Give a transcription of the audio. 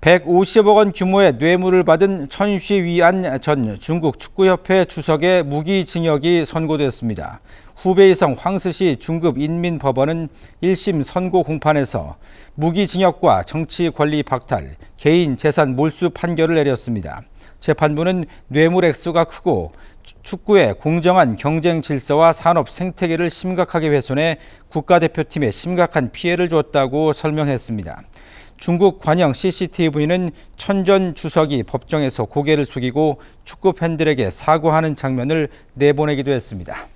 150억 원 규모의 뇌물을 받은 천시위안 전 중국 축구협회 주석의 무기징역이 선고됐습니다. 후베이성 황스시 중급 인민법원은 1심 선고 공판에서 무기징역과 정치권리 박탈, 개인 재산 몰수 판결을 내렸습니다. 재판부는 뇌물 액수가 크고 축구의 공정한 경쟁 질서와 산업 생태계를 심각하게 훼손해 국가대표팀에 심각한 피해를 줬다고 설명했습니다. 중국 관영 CCTV는 천전 주석이 법정에서 고개를 숙이고 축구 팬들에게 사과하는 장면을 내보내기도 했습니다.